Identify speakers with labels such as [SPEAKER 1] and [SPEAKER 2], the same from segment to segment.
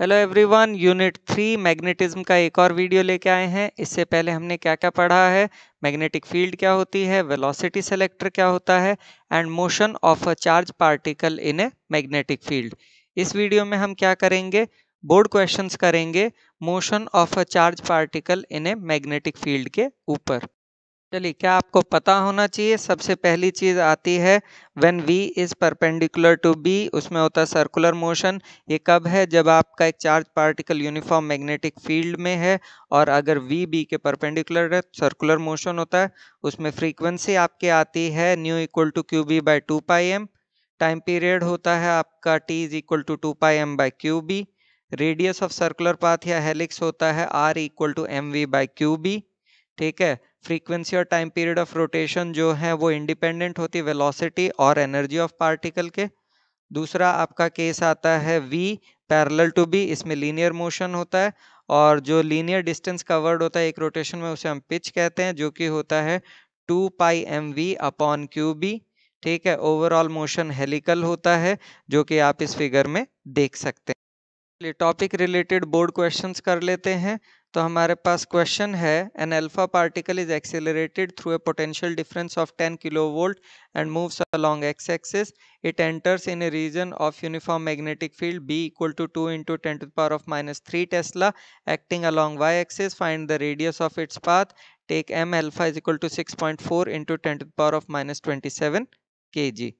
[SPEAKER 1] Hello everyone unit three magnetism का एक और वीडियो लेके आए हैं इससे पहले हमने क्या क्या पढ़ा है मैग्नेटिक फील्ड क्या होती है वेलोसिटी सेलेक्टर क्या होता है and motion of a charge particle in a magnetic field इस वीडियो में हम क्या करेंगे बोर्ड क्वेश्चंस करेंगे motion of a charge particle in a magnetic field के ऊपर चलिए क्या आपको पता होना चाहिए सबसे पहली चीज़ आती है when V is perpendicular to B उसमें होता है सर्कुलर मोशन ये कब है जब आपका एक charge particle uniform magnetic field में है और अगर वी बी के परपेंडिकुलर है सर्कुलर मोशन होता है उसमें फ्रीक्वेंसी आपकी आती है nu equal to Q B by two pi M time period होता है आपका T is equal to two pi M by Q B radius of circular path या हेलिक्स होता है R equal to M V by Q B ठीक है frequency और time period of rotation जो है वो इंडिपेंडेंट होती है वेलोसिटी और एनर्जी ऑफ पार्टिकल के दूसरा आपका केस आता है वी पैरेलल टू बी इसमें लीनियर मोशन होता है और जो लीनियर डिस्टेंस कवर्ड होता है एक रोटेशन में उसे हम पिच कहते हैं जो कि होता है two pi M V upon Q B ठीक है ओवरऑल मोशन हेलिकल होता है जो कि आप इस फिगर में देख सकते हैं टॉपिक रिलेटेड बोर्ड क्वेश्चंस कर लेते हैं तो हमारे पास क्वेश्चन है an alpha particle is accelerated through a potential difference of 10 kilo volt and moves along X axis it enters in a region of uniform magnetic field B equal to two into ten to power of minus three tesla acting along Y axis find the radius of its path take M alpha is equal to six point four into ten to power of minus twenty seven K G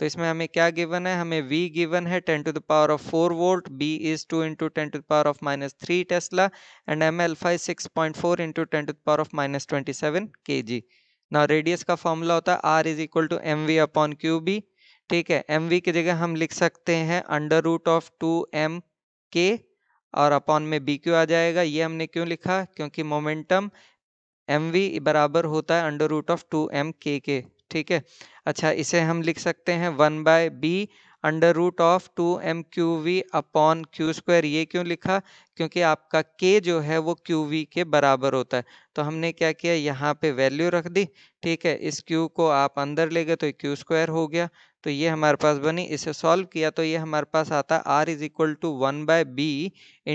[SPEAKER 1] तो इसमें हमें क्या given है हमें V given है 10 to the power of 4 volt B is 2 into ten to the power of minus three tesla and M alpha is six point four into ten to the power of minus twenty seven K G ना radius का formula होता है R is equal to M V upon Q B ठीक है M V की जगह हम लिख सकते हैं under root of two M K और अपॉन में बी क्यू आ जाएगा ये हमने क्यों लिखा क्योंकि मोमेंटम एम वी बराबर होता है under root of two M K के ठीक है अच्छा इसे हम लिख सकते हैं one by B under root of two M Q V upon Q square ये क्यों लिखा क्योंकि आपका के जो है वो क्यू वी के बराबर होता है तो हमने क्या किया यहाँ पे वैल्यू रख दी ठीक है इस क्यू को आप अंदर ले गए तो क्यू स्क्वायर हो गया तो ये हमारे पास बनी इसे सॉल्व किया तो ये हमारे पास आता R is equal to one by B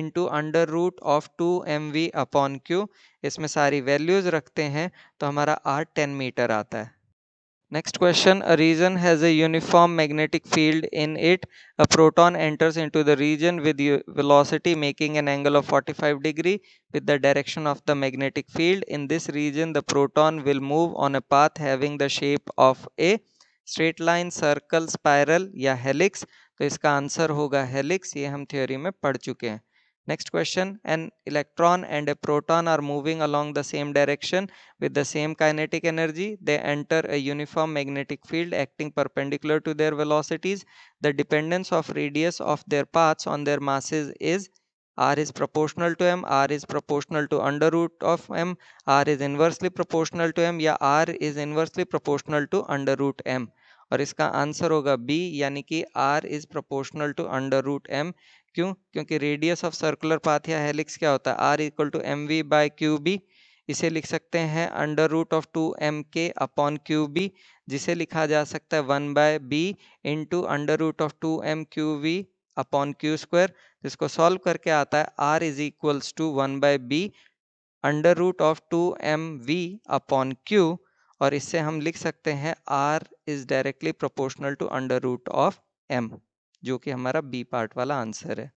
[SPEAKER 1] into under root of two M V upon Q इसमें सारी वैल्यूज़ रखते हैं तो हमारा आर टेन मीटर आता है Next question, a region has a uniform magnetic field in it. A proton enters into the region with velocity making an angle of 45 degree with the direction of the magnetic field. In this region, the proton will move on a path having the shape of a straight line, circle, spiral या helix तो इसका answer होगा helix ये हम theory में पढ़ चुके हैं Next question, an electron and a proton are moving along the same direction with the same kinetic energy. They enter a uniform magnetic field acting perpendicular to their velocities. The dependence of radius of their paths on their masses is r is proportional to m, r is proportional to under root of m, r is inversely proportional to m yeah, r is inversely proportional to under root m. और इसका answer होगा B यानी कि R is proportional to under root M क्यों क्योंकि radius of circular path या helix क्या होता है R equal to M V by Q B इसे लिख सकते हैं under root of two M K upon Q B जिसे लिखा जा सकता है one by B into under root of two M Q V upon Q square जिसको सॉल्व करके आता है R is equals to one by B under root of two M V upon Q और इससे हम लिख सकते हैं R is directly proportional to under root of M जो कि हमारा बी पार्ट वाला आंसर है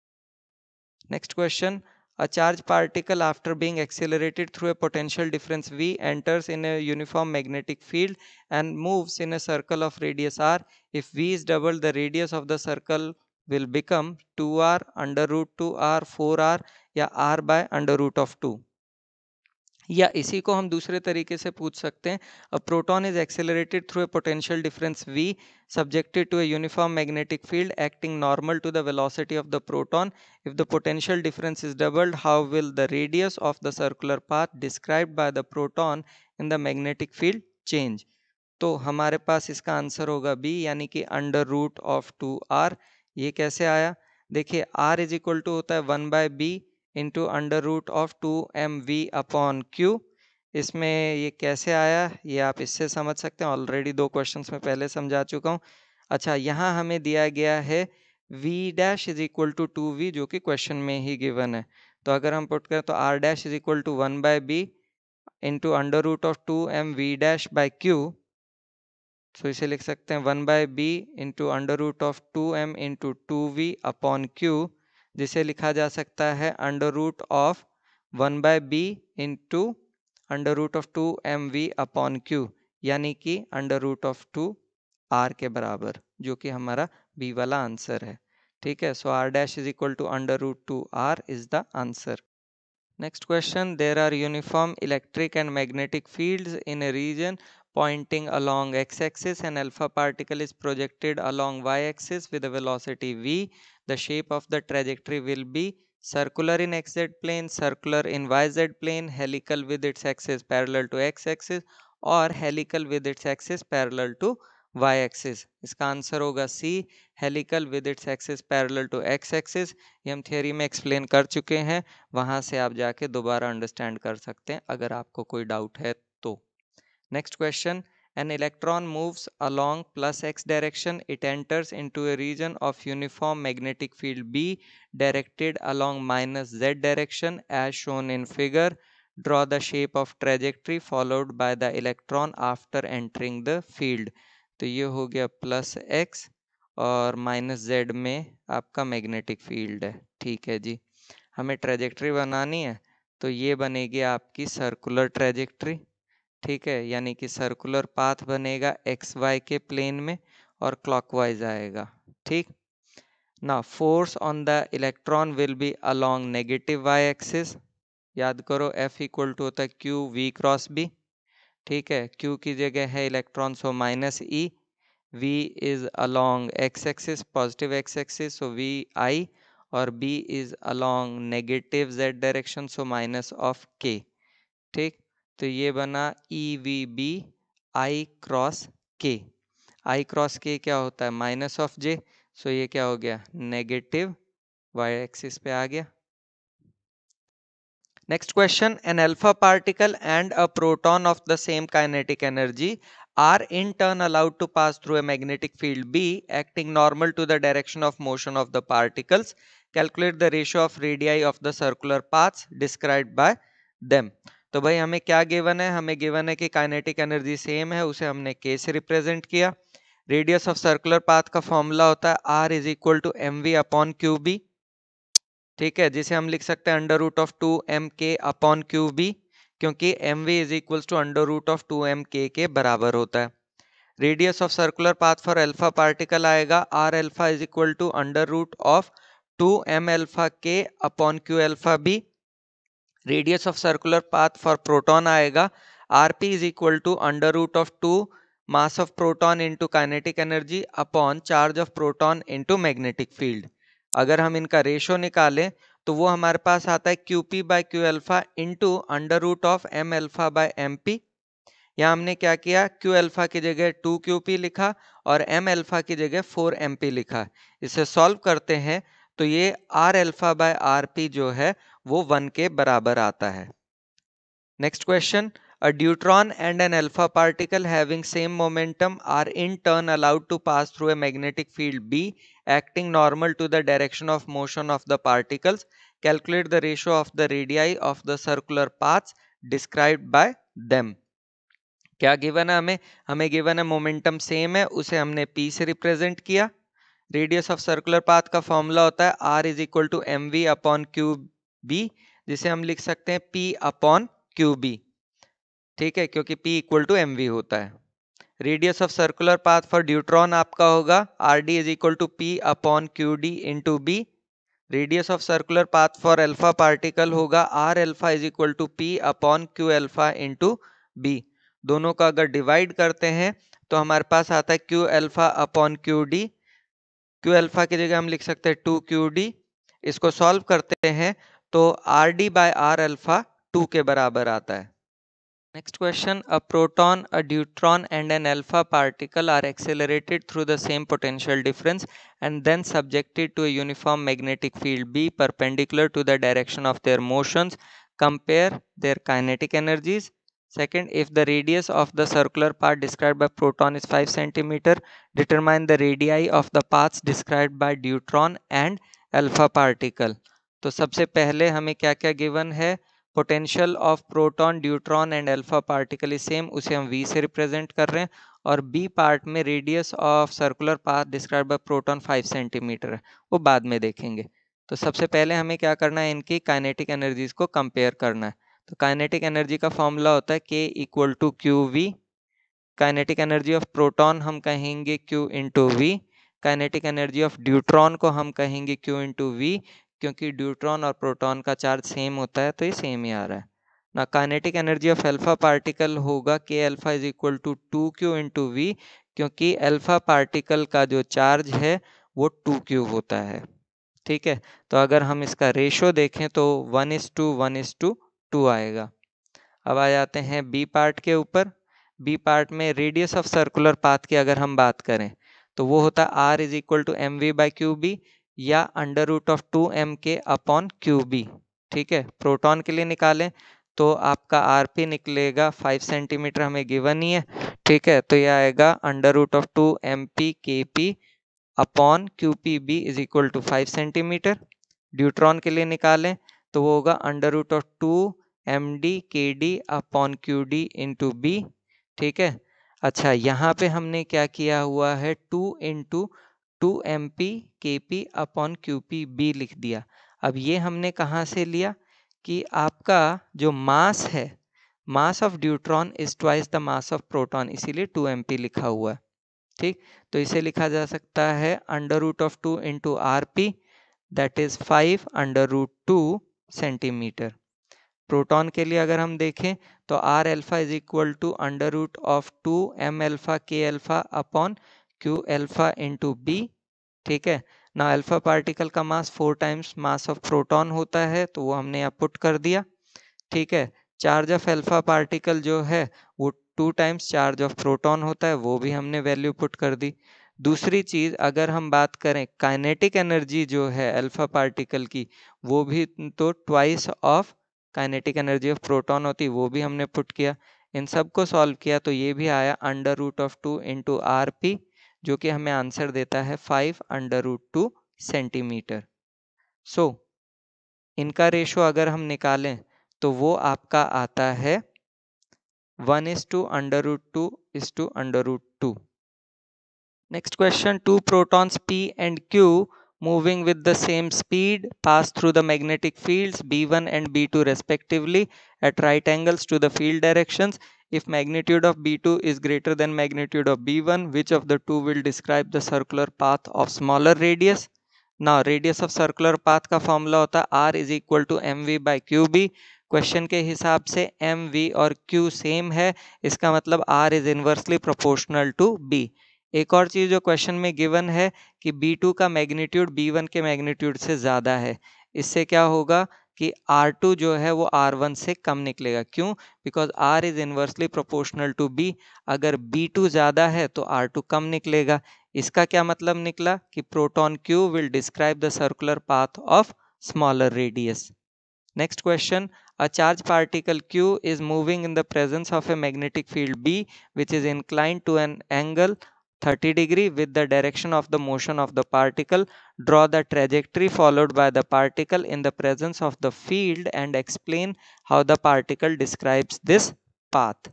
[SPEAKER 1] next question a charge particle after being accelerated through a potential difference V enters in a uniform magnetic field and moves in a circle of radius R if V is double the radius of the circle will become two R under root two R four R या R by under root of two या इसी को हम दूसरे तरीके से पूछ सकते हैं a proton is accelerated through a potential difference V subjected to a uniform magnetic field acting normal to the velocity of the proton if the potential difference is doubled how will the radius of the circular path described by the proton in the magnetic field change तो हमारे पास इसका answer होगा B यानी कि under root of two R ये कैसे आया देखिए आर इज इक्वल टू होता है one by B into under root of two M V upon Q इसमें ये कैसे आया ये आप इससे समझ सकते हैं ऑलरेडी दो क्वेश्चन में पहले समझा चुका हूँ अच्छा यहाँ हमें दिया गया है v dash is equal to two V जो कि क्वेश्चन में ही गिवन है तो अगर हम पुट करें तो r dash is equal to one by B into under root of two M V dash by Q तो इसे लिख सकते हैं one by B into under root of two M into two V upon Q जिसे लिखा जा सकता है under root of one by B in two under root of two M V upon Q यानी कि under root of two R के बराबर जो कि हमारा बी वाला आंसर है ठीक है so R dash is equal to under root two R is the answer next question there are uniform electric and magnetic fields in a region pointing along X axis and alpha particle is projected along Y axis with velocity V the shape of the trajectory will be circular in xz plane, circular in yz plane, helical with its axis parallel to x axis और helical with its axis parallel to Y axis इसका answer होगा C helical with its axis parallel to X axis ये हम theory में explain कर चुके हैं वहाँ से आप जाके दोबारा अंडरस्टैंड कर सकते हैं अगर आपको कोई डाउट है तो next question An electron moves along plus x direction. It enters into a region of uniform magnetic field B directed along minus z direction as shown in figure. Draw the shape of trajectory followed by the electron after entering the field. तो ये हो गया plus X और minus Z में आपका magnetic field है ठीक है जी हमें ट्रेजेक्ट्री बनानी है तो ये बनेगी आपकी सर्कुलर ट्रेजेक्ट्री ठीक है? यानी कि सर्कुलर पाथ बनेगा एक्स-वाई के प्लेन में और क्लॉकवाइज आएगा, ठीक? ना force on the electron will be along negative Y axis याद करो एफ इक्वल टू होता है क्यू वी क्रॉस बी ठीक है क्यू की जगह है electron so minus E V is along X axis positive X axis so V I और B is along negative Z direction so minus of K ठीक तो ये बना E V B I cross K I cross के क्या होता है minus of जे सो ये क्या हो गया नेगेटिव वाई एक्सिस पे आ गया next question an alpha particle and a proton of the same kinetic energy are in turn allowed to pass through a magnetic field B acting normal to the direction of motion of the particles calculate the ratio of radii of the circular paths describe by them तो भाई हमें क्या given है हमें given है कि kinetic energy same है उसे हमने के से रिप्रेजेंट किया रेडियस ऑफ सर्कुलर पाथ का फॉर्मूला होता है R is equal to M V upon Q B ठीक है जिसे हम लिख सकते हैं under root of two M K upon Q B क्योंकि M V is equal to under root of two M K के बराबर होता है radius of circular path for alpha particle आएगा R alpha is equal to under root of two M alpha K upon Q alpha B radius of circular path for proton आएगा R P is equal to under root of two mass of proton into kinetic energy upon charge of proton into magnetic field अगर हम इनका ratio निकालें तो वो हमारे पास आता है Q P by Q alpha into under root of M alpha by M P यहाँ हमने क्या किया क्यू एल्फा की जगह टू क्यू पी लिखा और एम एल्फा की जगह फोर एम पी लिखा इसे सॉल्व करते हैं तो ये R alpha by R P जो है वो वन के बराबर आता है next question a deuteron and an alpha particle having same momentum are in turn allowed to pass through a magnetic field B acting normal to the direction of motion of the particles calculate the ratio of the radii of the circular path describe by them क्या given है हमें हमें given है momentum same है उसे हमने P से represent किया रेडियस ऑफ सर्कुलर पाथ का फॉर्मूला होता है R is equal to M V upon cube B जिसे हम लिख सकते हैं पी अपॉन क्यू बी ठीक है क्योंकि P equal to M V होता है radius of circular path for deuteron आपका होगा R D is equal to P upon Q D into B radius of circular path for alpha particle होगा R alpha is equal to P upon Q alpha into B दोनों का अगर divide करते हैं तो हमारे पास आता है Q alpha upon Q D Q alpha की जगह हम लिख सकते हैं टू क्यू डी इसको सॉल्व करते हैं तो R D by R alpha two के बराबर आता है next question a proton a deuteron and an alpha particle are accelerated through the same potential difference and then subjected to a uniform magnetic field B perpendicular to the direction of their motions compare their kinetic energies second if the radius of the circular path described by proton is 5 cm determine the radii of the paths described by deuteron and alpha particle तो सबसे पहले हमें क्या क्या given है potential of proton deuteron and alpha particle is same उसे हम V से रिप्रेजेंट कर रहे हैं और बी पार्ट में radius of circular path describe by proton five centimeter है वो बाद में देखेंगे तो सबसे पहले हमें क्या करना है इनकी काइनेटिक एनर्जीज को कंपेयर करना है तो काइनेटिक एनर्जी का फॉर्मूला होता है K equal to Q V kinetic energy of proton हम कहेंगे Q into V kinetic energy of deuteron को हम कहेंगे क्यू इंटू वी क्योंकि ड्यूट्रॉन और प्रोटॉन का चार्ज सेम होता है तो ये सेम ही आ रहा है ना kinetic energy of alpha particle होगा K alpha is equal to two Q into V क्योंकि अल्फा पार्टिकल का जो चार्ज है वो टू क्यू होता है ठीक है तो अगर हम इसका रेशो देखें तो one is to one is to two आएगा अब आ जाते हैं बी पार्ट के ऊपर बी पार्ट में रेडियस ऑफ सर्कुलर पाथ की अगर हम बात करें तो वो होता है R is equal to M V by Q B या under root of two M K upon Q B ठीक है प्रोटॉन के लिए निकालें तो आपका आर पी निकलेगा फाइव सेंटीमीटर हमें गिवन ही है ठीक है तो यह आएगा under root of two M P K P upon Q P B is equal to five centimeter deuteron के लिए निकालें तो वो होगा under root of two M D K D upon Q D into B ठीक है अच्छा यहाँ पे हमने क्या किया हुआ है two into two M P K P upon Q P B लिख दिया अब ये हमने कहाँ से लिया कि आपका जो मास है mass of deuteron is twice the mass of proton इसीलिए टू एम पी लिखा हुआ है ठीक तो इसे लिखा जा सकता है under root of two into R P that is five under root two centimeter proton के लिए अगर हम देखें तो R alpha is equal to under root of two M alpha K alpha upon q alpha into b ठीक है ना alpha particle का mass four times mass of proton होता है तो वो हमने यहाँ पुट कर दिया ठीक है चार्ज ऑफ अल्फा पार्टिकल जो है वो two times charge of proton होता है वो भी हमने वैल्यू पुट कर दी दूसरी चीज़ अगर हम बात करें काइनेटिक एनर्जी जो है अल्फा पार्टिकल की वो भी तो twice of kinetic energy of proton होती वो भी हमने पुट किया इन सबको सॉल्व किया तो ये भी आया under root of two into R P जो कि हमें आंसर देता है five under root two centimeter so इनका रेशो अगर हम निकालें तो वो आपका आता है one is two under root two is two under root two next question two protons P and Q moving with the same speed pass through the magnetic fields B one and B two respectively at right angles to the field directions If magnitude of B2 is greater than magnitude of B1, which of the two will describe the circular path of smaller radius? Now, radius of circular path का formula होता है R is equal to M V by Q B question के हिसाब से M V और Q same है इसका मतलब R is inversely proportional to B एक और चीज़ जो क्वेश्चन में गिवन है कि बी टू का मैग्नीट्यूड बी वन के मैग्नीट्यूड से ज़्यादा है इससे क्या होगा कि R2 जो है वो R1 से कम निकलेगा क्यों because R is inversely proportional to B अगर B2 ज़्यादा है तो R2 कम निकलेगा इसका क्या मतलब निकला कि proton Q will describe the circular path of smaller radius next question a charge particle Q is moving in the presence of a magnetic field B, which is inclined to an angle 30 degree with the direction of the motion of the particle. Draw the trajectory followed by the particle in the presence of the field and explain how the particle describes this path.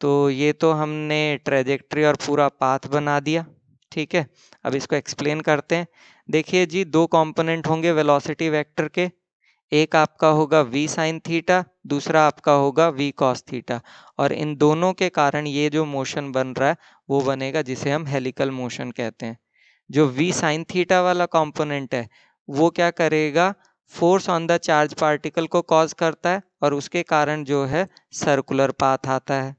[SPEAKER 1] तो ये तो हमने trajectory और पूरा path बना दिया ठीक है अब इसको एक्सप्लेन करते हैं देखिए जी दो कंपोनेंट होंगे वेलोसिटी वेक्टर के एक आपका होगा v साइन थीटा दूसरा आपका होगा वी कॉस थीटा और इन दोनों के कारण ये जो मोशन बन रहा है वो बनेगा जिसे हम हेलिकल मोशन कहते हैं जो वी साइन थीटा वाला कॉम्पोनेंट है वो क्या करेगा force on the charge particle को कॉज करता है और उसके कारण जो है सर्कुलर पाथ आता है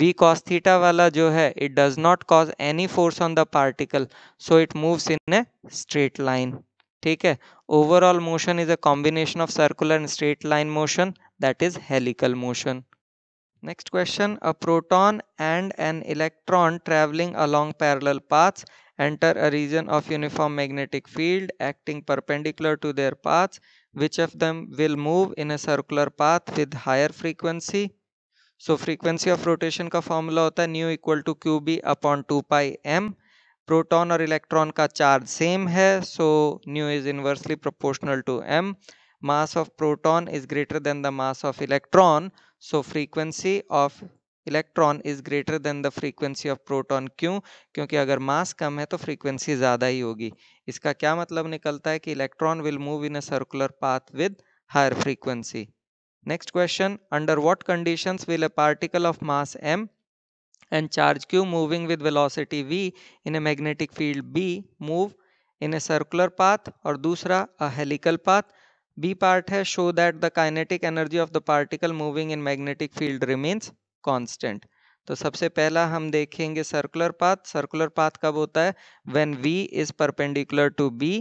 [SPEAKER 1] वी कॉस थीटा वाला जो है it does not cause any force on the particle so it moves in a straight line ठीक है Overall motion is a combination of circular and straight line motion that is helical motion. Next question, a proton and an electron traveling along parallel paths enter a region of uniform magnetic field acting perpendicular to their paths. Which of them will move in a circular path with higher frequency? So frequency of rotation का formula होता nu equal to qB upon two pi m proton और electron का charge same है so nu is inversely proportional to M mass of proton is greater than the mass of electron so frequency of electron is greater than the frequency of proton क्यों क्योंकि अगर मास कम है तो frequency ज़्यादा ही होगी इसका क्या मतलब निकलता है कि electron will move in a circular path with higher frequency next question under what conditions will a particle of mass M and charge q moving with velocity v in a magnetic field b move in a circular path और दूसरा a helical path B part है show that the kinetic energy of the particle moving in magnetic field remains constant तो सबसे पहला हम देखेंगे circular path circular path कब होता है when V is perpendicular to B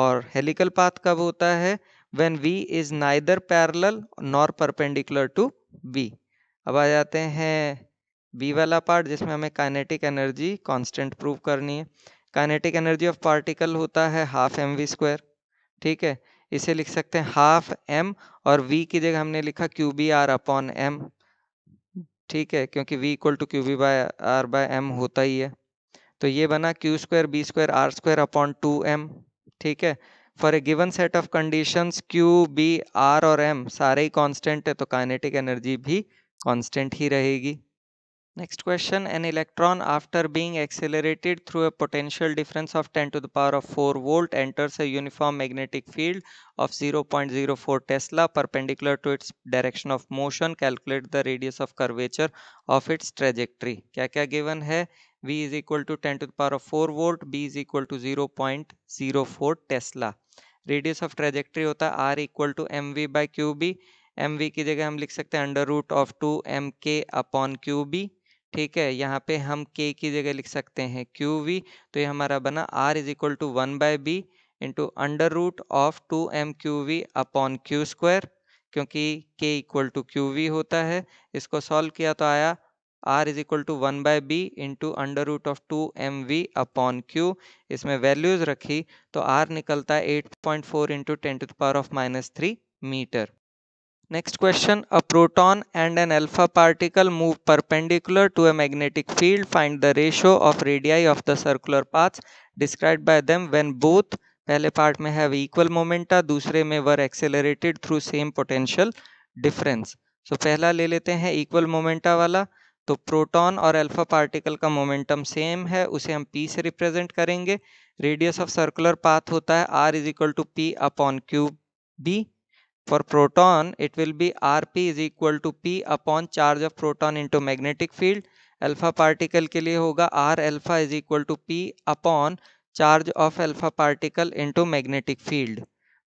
[SPEAKER 1] और हेलिकल पाथ कब होता है when V is neither parallel nor perpendicular to B अब आ जाते हैं बी वाला पार्ट जिसमें हमें काइनेटिक एनर्जी कांस्टेंट प्रूव करनी है काइनेटिक एनर्जी ऑफ पार्टिकल होता है हाफ एम वी स्क्वायर ठीक है इसे लिख सकते हैं हाफ एम और वी की जगह हमने लिखा Q B R upon M ठीक है क्योंकि V equal to Q B by R by M होता ही है तो ये बना Q square B square R square upon two M ठीक है for a given set of condition Q B R और एम सारे ही कॉन्स्टेंट है तो काइनेटिक एनर्जी भी कॉन्स्टेंट ही रहेगी Next question, an electron after being accelerated through a potential difference of 10 to the power of 4 volt enters a uniform magnetic field of 0.04 Tesla perpendicular to its direction of motion. Calculate the radius of curvature of its trajectory. क्या क्या given है? V is equal to 10 to the power of 4 volt, B is equal to 0.04 Tesla. Radius of trajectory होता है R equal to M V by Q B M V की जगह हम लिख सकते हैं under root of two M K upon Q B ठीक है यहाँ पे हम के की जगह लिख सकते हैं क्यू वी तो ये हमारा बना R is equal to one by B into under root of two M Q V upon Q square क्योंकि K equal to Q we होता है इसको सॉल्व किया तो आया R is equal to one by B into under root of two M V upon Q इसमें values रखी तो आर निकलता है eight point four into ten to the power of minus three metre next question a proton and an alpha particle move perpendicular to a magnetic field find the ratio of radii of the circular path describe by them when both पहले part में have equal momenta दूसरे में were accelerated through same potential difference so पहला ले लेते हैं equal momenta वाला तो प्रोटॉन और अल्फा पार्टिकल का मोमेंटम सेम है उसे हम पी से रिप्रेजेंट करेंगे रेडियस ऑफ सर्कुलर पाथ होता है R is equal to P upon cube B for For it will be R P is equal to P upon charge of proton into magnetic field alpha particle के लिए होगा R alpha is equal to P upon charge of alpha particle into magnetic field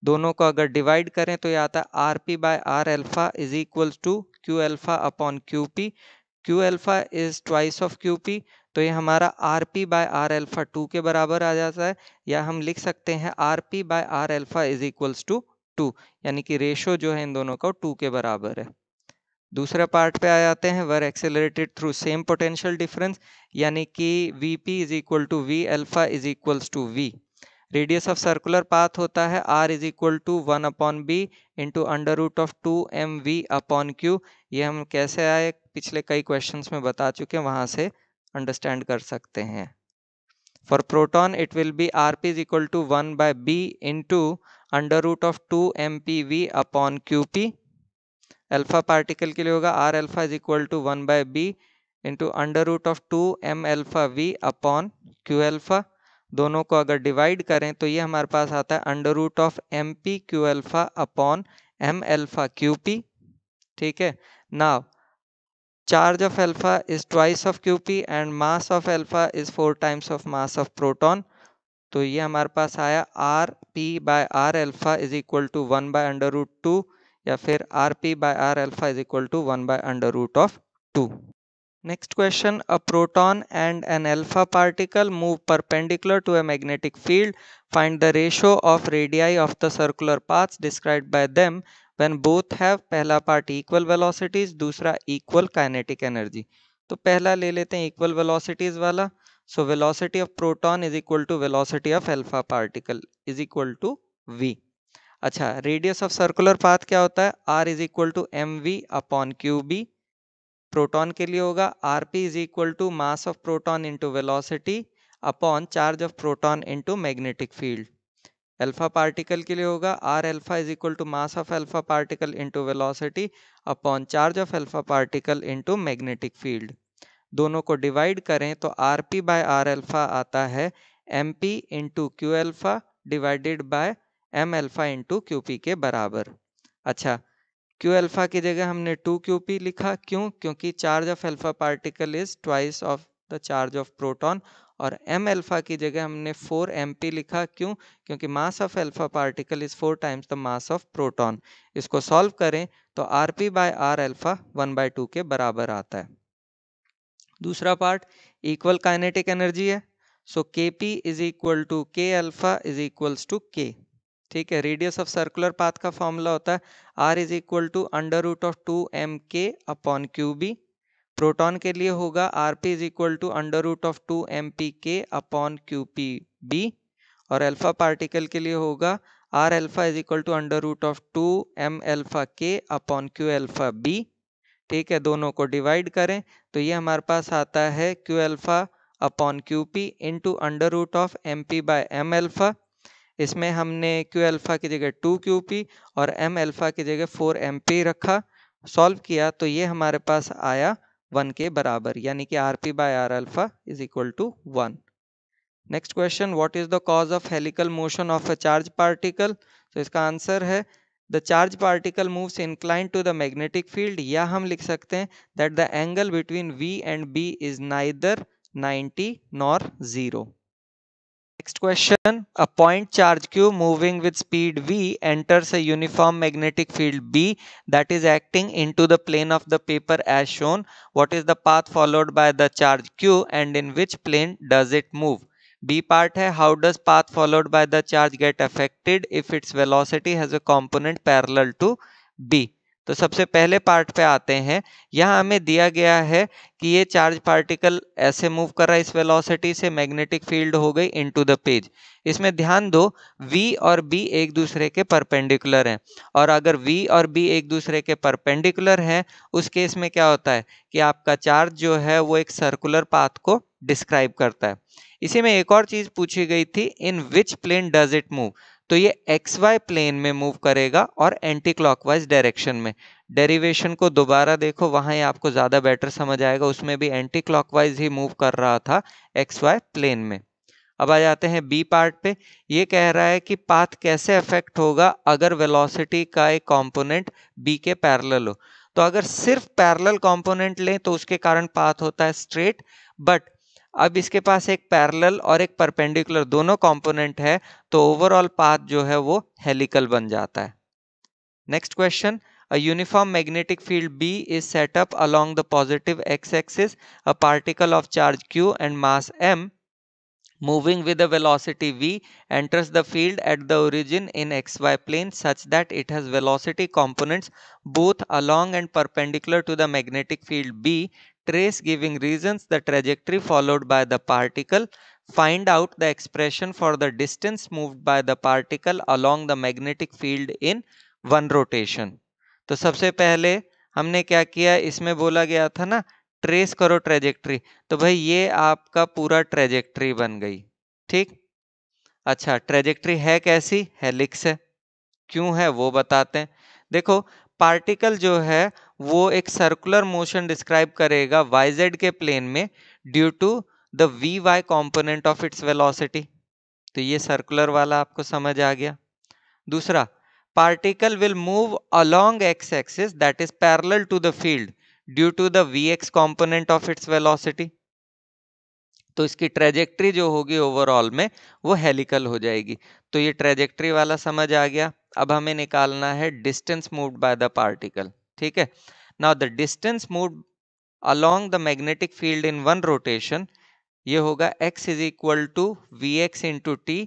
[SPEAKER 1] दोनों को अगर divide करें तो यह आता है R P by R alpha is equal to Q alpha upon Q P Q alpha is twice of Q P तो ये हमारा R P by R alpha two के बराबर आ जाता है या हम लिख सकते हैं R P by R alpha is equals to two यानी कि रेशो जो है इन दोनों का टू के बराबर है दूसरे पार्ट पे आ जाते हैं were accelerated through same potential difference यानी कि V P is equal to V alpha is equals to V radius of circular path होता है R is equal to one upon B into under root of two M V upon Q ये हम कैसे आए पिछले कई question में बता चुके हैं वहाँ से अंडरस्टैंड कर सकते हैं for proton it will be R P is equal to one by B into under root of two M P V upon Q P alpha particle के लिए होगा R alpha is equal to one by B into under root of two M alpha V upon Q alpha दोनों को अगर divide करें तो ये हमारे पास आता है under root of M P Q alpha upon M alpha Q P ठीक है now charge of alpha is twice of Q P and mass of alpha is four times of mass of proton तो ये हमारे पास आया R P by R alpha is equal to one by under root two या फिर R P by R alpha is equal to one by under root of two next question a proton and an alpha particle move perpendicular to a magnetic field find the ratio of radii of the circular parts describe by them when both have पहला part equal velocities दूसरा equal kinetic energy तो पहला ले लेते हैं equal velocities वाला So velocity of proton is equal to velocity of alpha particle is equal to v. अच्छा radius of circular path क्या होता है R is equal to M V upon Q B proton के लिए होगा R P is equal to mass of proton into velocity upon charge of proton into magnetic field alpha particle के लिए होगा R alpha is equal to mass of alpha particle into velocity upon charge of alpha particle into magnetic field दोनों को divide करें तो R P by R alpha आता है M P into Q alpha divided by M alpha into Q P के बराबर अच्छा Q alpha की जगह हमने टू क्यू पी लिखा क्यों क्योंकि charge of alpha particle is twice of the charge of proton और एम एल्फ़ा की जगह हमने फोर एम पी लिखा क्यों क्योंकि mass of alpha particle is four times the mass of proton इसको सॉल्व करें तो R P by R alpha one by two के बराबर आता है दूसरा पार्ट इक्वल काइनेटिक एनर्जी है so K P is equal to K alpha is equals to K ठीक है रेडियस ऑफ सर्कुलर पाथ का फॉर्मूला होता है R is equal to under root of two M K upon Q B proton के लिए होगा R P is equal to under root of two M P K upon Q P B और alpha particle के लिए होगा R alpha is equal to under root of two M alpha K upon Q alpha B ठीक है दोनों को divide करें तो ये हमारे पास आता है Q alpha upon Q P into under root of M P by M alpha इसमें हमने क्यू अल्फ़ा की जगह टू क्यू पी और एम अल्फ़ा की जगह फोर एम पी रखा सॉल्व किया तो ये हमारे पास आया वन के बराबर यानी कि R P by R alpha is equal to one next question what is the cause of helical motion of a charge particle तो इसका आंसर है the charge particle moves incline to the magnetic field या हम लिख सकते हैं that the angle between V and B is neither 90 nor zero next question a point charge Q moving with speed v enters a uniform magnetic field b that is acting into the plane of the paper as shown what is the path followed by the charge q and in which plane does it move B part है how does path followed by the charge get affected if its velocity has a component parallel to B तो सबसे पहले part पे आते हैं यहाँ हमें दिया गया है कि ये चार्ज पार्टिकल ऐसे मूव कर रहा है इस वेलोसिटी से मैग्नेटिक फील्ड हो गई इनटू द पेज इसमें ध्यान दो v और b एक दूसरे के परपेंडिकुलर हैं और अगर v और b एक दूसरे के परपेंडिकुलर हैं उस केस में क्या होता है कि आपका चार्ज जो है वो एक सर्कुलर पाथ को डिस्क्राइब करता है इसी में एक और चीज पूछी गई थी in which plane does it move तो ये एक्स वाई प्लेन में मूव करेगा और एंटी क्लॉकवाइज डायरेक्शन में डेरिवेशन को दोबारा देखो वहाँ आपको ज़्यादा बेटर समझ आएगा उसमें भी एंटी क्लॉकवाइज ही मूव कर रहा था एक्स वाई प्लेन में अब आ जाते हैं बी पार्ट पे ये कह रहा है कि पाथ कैसे अफेक्ट होगा अगर वेलोसिटी का एक कंपोनेंट बी के पैरेलल हो तो अगर सिर्फ पैरेलल कंपोनेंट लें तो उसके कारण पाथ होता है स्ट्रेट बट अब इसके पास एक पैरेलल और एक परपेंडिकुलर दोनों कंपोनेंट है तो ओवरऑल पाथ जो है वो हेलिकल बन जाता है next question a uniform magnetic field B is set up along the positive X axis a particle of charge Q and mass M moving with a velocity V enters the field at the origin in X Y plane such that it has velocity components both along and perpendicular to the magnetic field B trace giving reasons the trajectory followed by the particle, find out the expression for the distance moved by the particle along the magnetic field in one rotation. तो सबसे पहले हमने क्या किया इसमें बोला गया था ना ट्रेस करो ट्रेजेक्ट्री तो भाई ये आपका पूरा ट्रेजेक्ट्री बन गई ठीक अच्छा ट्रेजेक्ट्री है कैसी हेलिक्स है क्यों है वो बताते हैं देखो पार्टिकल जो है वो एक सर्कुलर मोशन डिस्क्राइब करेगा वाई जेड के प्लेन में due to the V Y component of its velocity तो ये सर्कुलर वाला आपको समझ आ गया दूसरा will move along X axis that is parallel to the field due to the V X component of its velocity तो इसकी ट्रेजेक्ट्री जो होगी ओवरऑल में वो हेलिकल हो जाएगी तो ये ट्रेजेक्ट्री वाला समझ आ गया अब हमें निकालना है distance moved by the particle ठीक है now the distance moved along the magnetic field in one rotation ये होगा x is equal to vx into t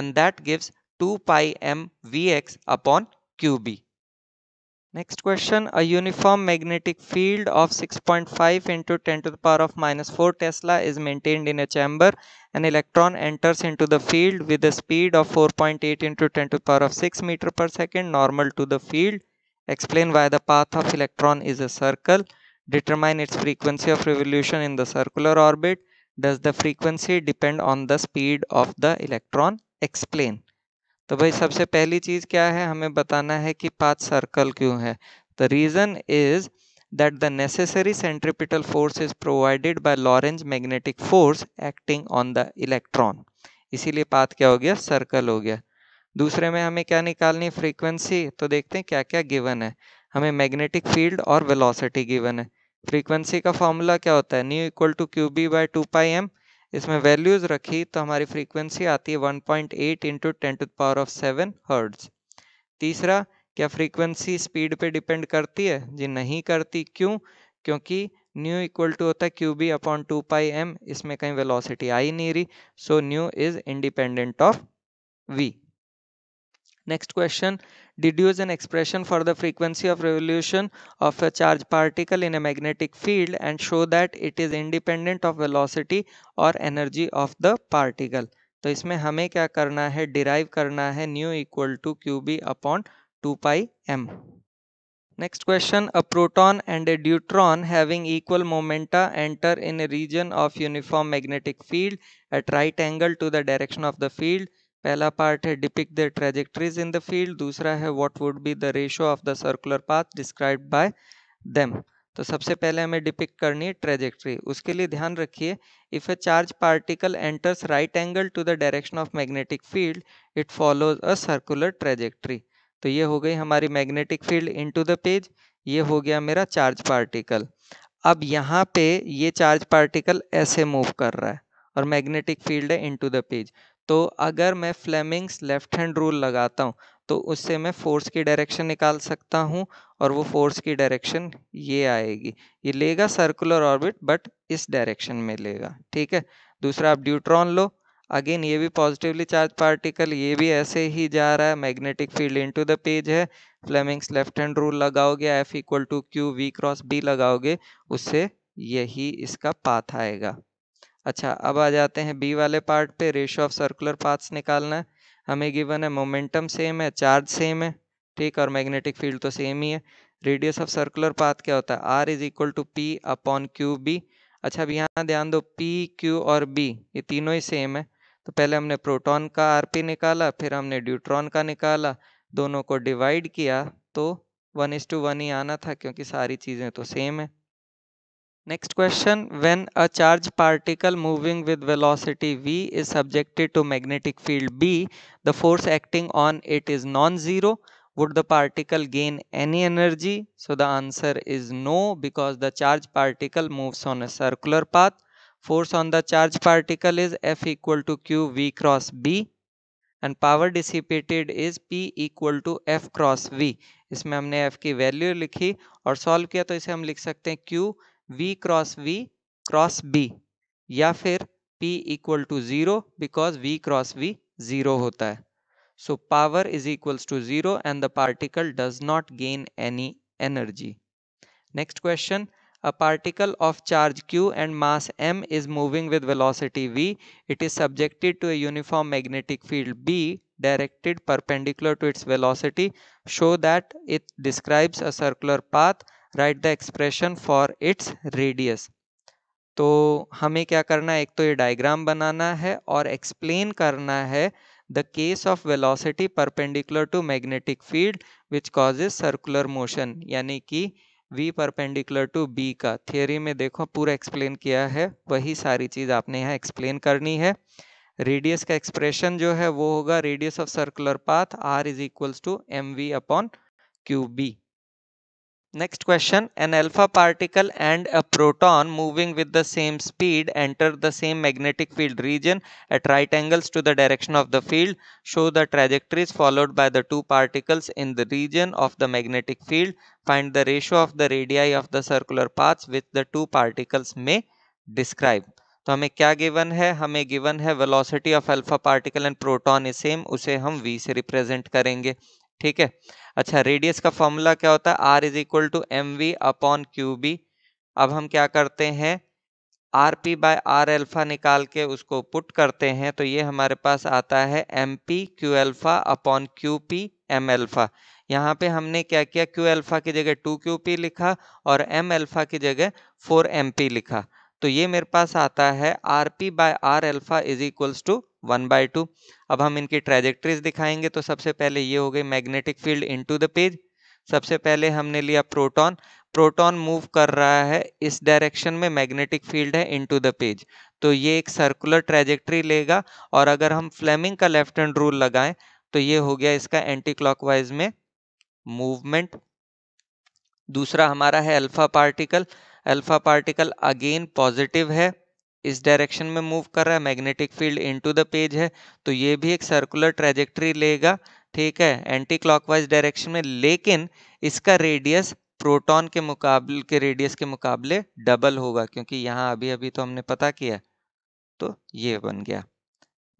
[SPEAKER 1] and that gives 2 pi m vx upon qb Next question, a uniform magnetic field of 6.5 into 10 to the power of minus 4 Tesla is maintained in a chamber. An electron enters into the field with a speed of 4.8 into 10 to the power of 6 meter per second normal to the field. Explain why the path of electron is a circle. Determine its frequency of revolution in the circular orbit. Does the frequency depend on the speed of the electron? Explain. तो भाई सबसे पहली चीज क्या है हमें बताना है कि पाथ सर्कल क्यों है the reason is that the necessary centripetal force is provided by Lorentz magnetic force acting on the electron. इसीलिए पाथ क्या हो गया सर्कल हो गया दूसरे में हमें क्या निकालनी है फ्रीक्वेंसी तो देखते हैं क्या क्या गिवन है हमें मैग्नेटिक फील्ड और वेलोसिटी गिवन है फ्रीक्वेंसी का फॉर्मूला क्या होता है nu equal to Q B by two pi M इसमें वैल्यूज रखी तो हमारी फ्रीक्वेंसी आती है 1.8 point eight into ten to power of seven hertz तीसरा क्या फ्रीक्वेंसी स्पीड पे डिपेंड करती है जी नहीं करती क्यों क्योंकि न्यू इक्वल टू होता है Q B upon two pi M इसमें कहीं वेलोसिटी आई नहीं रही so nu is independent of V Next question. Deduce an expression for the frequency of revolution of a charged particle in a magnetic field and show that it is independent of velocity or energy of the particle. तो इसमें हमें क्या करना है derive करना है nu equal to Q B upon two pi M Next question, a proton and a deuteron having equal momenta enter in a region of uniform magnetic field at right angle to the direction of the field. पहला part है depict the trajectories in the field दूसरा है what would be the ratio of the circular path describe by them तो सबसे पहले हमें डिपिक करनी है ट्रेजेक्ट्री उसके लिए ध्यान रखिए if a charge particle enters right angle to the direction of magnetic field it follows a circular trajectory तो ये हो गई हमारी magnetic field to the page ये हो गया मेरा चार्ज पार्टिकल अब यहाँ पे ये चार्ज पार्टिकल ऐसे मूव कर रहा है और मैग्नेटिक फील्ड है इनटू द पेज तो अगर मैं फ्लेमिंग्स लेफ्ट हैंड रूल लगाता हूँ तो उससे मैं फोर्स की डायरेक्शन निकाल सकता हूँ और वो फोर्स की डायरेक्शन ये आएगी ये लेगा सर्कुलर ऑर्बिट बट इस डायरेक्शन में लेगा ठीक है दूसरा आप ड्यूट्रॉन लो अगेन ये भी पॉजिटिवली चार्ज पार्टिकल ये भी ऐसे ही जा रहा है magnetic field to the page है फ्लेमिंग्स लेफ्ट हैंड रूल लगाओगे F equal to Q V cross B लगाओगे उससे यही इसका पाथ आएगा अच्छा अब आ जाते हैं बी वाले पार्ट पे रेशो ऑफ सर्कुलर पाथ्स निकालना है हमें गिवन है मोमेंटम सेम है चार्ज सेम है ठीक और मैग्नेटिक फील्ड तो सेम ही है रेडियस ऑफ सर्कुलर पाथ क्या होता है R is equal to P upon Q B अच्छा अब यहाँ ध्यान दो पी क्यू और बी ये तीनों ही सेम है तो पहले हमने प्रोटॉन का आर पी निकाला फिर हमने ड्यूट्रॉन का निकाला दोनों को डिवाइड किया तो वन इज टू वन ही आना था क्योंकि सारी चीज़ें तो सेम है Next question, when a charged particle moving with velocity v is subjected to magnetic field B, the force acting on it is non-zero. Would the particle gain any energy? So the answer is no because the charged particle moves on a circular path. Force on the charged particle is F equal to Q V cross B and power dissipated is P equal to F cross V. इसमें हमने F की value लिखी और solve किया तो इसे हम लिख सकते हैं Q v cross v cross b या फिर p equal to zero because v cross v zero होता है so power is equals to zero and the particle does not gain any energy next question a particle of charge q and mass m is moving with velocity v it is subjected to a uniform magnetic field b directed perpendicular to its velocity show that it describes a circular path write the expression for its radius तो हमें क्या करना है एक तो ये diagram बनाना है और एक्सप्लेन करना है the case of velocity perpendicular to magnetic field which causes circular motion यानी कि v परपेंडिकुलर टू b का थियोरी में देखो पूरा एक्सप्लेन किया है वही सारी चीज़ आपने यहाँ एक्सप्लेन करनी है रेडियस का एक्सप्रेशन जो है वो होगा radius of circular path r is equals to M V upon Q B next question an alpha particle and a proton moving with the same speed enter the same magnetic field region at right angles to the direction of the field show the trajectories followed by the two particles in the region of the magnetic field find the ratio of the radii of the circular paths with the two particles may describe तो हमें क्या given है हमें given है velocity of alpha particle and proton is same उसे हम V से represent करेंगे ठीक है अच्छा रेडियस का फॉर्मूला क्या होता है R is equal to M V upon Q B अब हम क्या करते हैं R P by R alpha निकाल के उसको पुट करते हैं तो ये हमारे पास आता है M P Q alpha upon Q P M alpha यहाँ पे हमने क्या किया क्यू एल्फा की जगह टू क्यू पी लिखा और एम एल्फा की जगह फोर एम पी लिखा तो ये मेरे पास आता है R P by R alpha is equals to one by two अब हम इनकी ट्रेजेक्ट्रीज दिखाएंगे तो सबसे पहले ये हो गई magnetic field into the page सबसे पहले हमने लिया प्रोटॉन प्रोटॉन मूव कर रहा है इस डायरेक्शन में मैग्नेटिक फील्ड है इनटू द पेज तो ये एक सर्कुलर ट्रेजेक्ट्री लेगा और अगर हम फ्लेमिंग का लेफ्ट हैंड रूल लगाएं तो ये हो गया इसका एंटी क्लॉकवाइज में मूवमेंट दूसरा हमारा है alpha particle alpha particle again positive है इस डायरेक्शन में मूव कर रहा है magnetic field into the page है तो ये भी एक सर्कुलर ट्रेजेक्ट्री लेगा ठीक है एंटी क्लॉकवाइज डायरेक्शन में लेकिन इसका रेडियस प्रोटॉन के मुकाबले के रेडियस के मुकाबले डबल होगा क्योंकि यहाँ अभी अभी तो हमने पता किया तो ये बन गया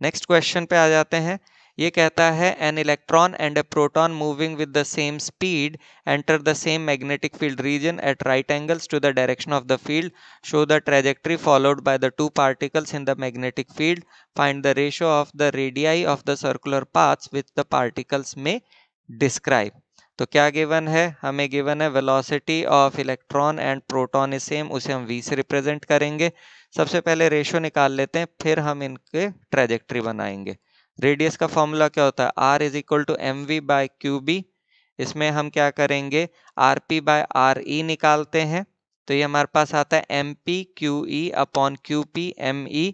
[SPEAKER 1] नेक्स्ट क्वेश्चन पे आ जाते हैं ये कहता है an electron and a proton moving with the same speed enter the same magnetic field region at right angles to the direction of the field show the trajectory followed by the two particles in the magnetic field find the ratio of the radii of the circular paths with the particles में describe तो क्या given है हमें given है velocity of electron and proton is same उसे हम V से represent करेंगे सबसे पहले रेशो निकाल लेते हैं फिर हम इनके ट्रेजेक्ट्री बनाएंगे रेडियस का फॉर्मूला क्या होता है R is equal to M V by Q B इसमें हम क्या करेंगे R P by R E निकालते हैं तो ये हमारे पास आता है M P Q E upon Q P M E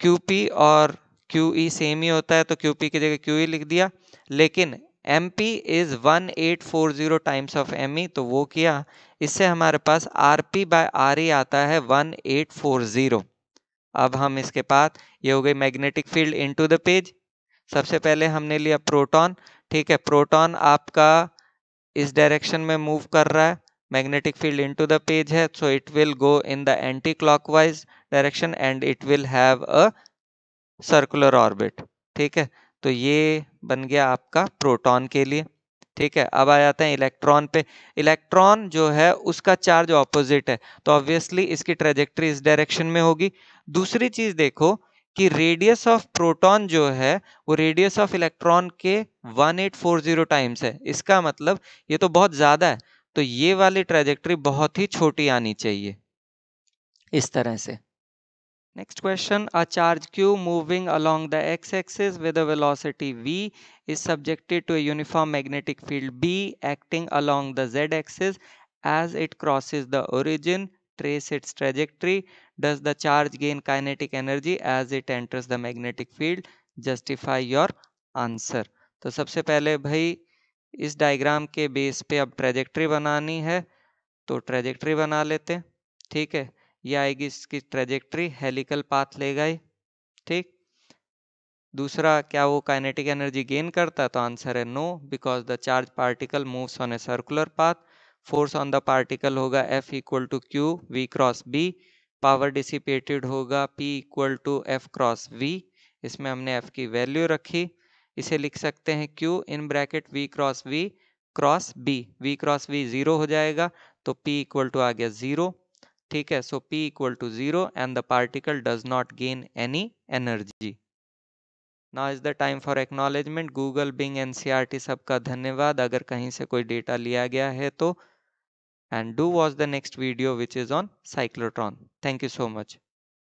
[SPEAKER 1] Q P और क्यू ई सेम ही होता है तो क्यू पी की जगह क्यू ई लिख दिया लेकिन M P is one eight four zero times of M E तो वो किया इससे हमारे पास R P by R E आता है वन एट फोर ज़ीरो अब हम इसके बाद ये हो गई magnetic field into the page सबसे पहले हमने लिया प्रोटॉन ठीक है प्रोटॉन आपका इस डायरेक्शन में मूव कर रहा है magnetic field into the page है so it will go in the anti clockwise direction and it will have a circular orbit ठीक है तो ये बन गया आपका प्रोटॉन के लिए ठीक है अब आ जाते हैं इलेक्ट्रॉन पे इलेक्ट्रॉन जो है उसका चार्ज ऑपोजिट है तो ऑब्वियसली इसकी ट्रेजेक्ट्री इस डायरेक्शन में होगी दूसरी चीज देखो कि रेडियस ऑफ प्रोटॉन जो है वो रेडियस ऑफ इलेक्ट्रॉन के 1840 टाइम्स है इसका मतलब ये तो बहुत ज्यादा है तो ये वाली ट्रेजेक्ट्री बहुत ही छोटी आनी चाहिए इस तरह से next question a charge Q moving along the X axis with a velocity V is subjected to a uniform magnetic field B acting along the Z axis as it crosses the origin trace its trajectory? Does the charge gain kinetic energy as it enters the magnetic field? Justify your answer. तो सबसे पहले भाई इस diagram के base पे अब trajectory बनानी है तो ट्रेजेक्ट्री बना लेते ठीक है ये आएगी इसकी ट्रेजेक्ट्री हेलिकल पाथ ले गई ठीक दूसरा क्या वो काइनेटिक एनर्जी गेन करता है तो आंसर है no because the charge particle moves on a circular path force on the particle होगा F equal to Q V cross B power dissipated होगा P equal to F cross V इसमें हमने F की value रखी इसे लिख सकते हैं Q in bracket V cross V cross B V cross V zero हो जाएगा तो पी इक्वल टू आ गया जीरो ठीक है so P equal to zero and the particle does not gain any energy now is the time for acknowledgement Google Bing and सबका धन्यवाद अगर कहीं से कोई डेटा लिया गया है तो and do watch the next video which is on cyclotron. Thank you so much.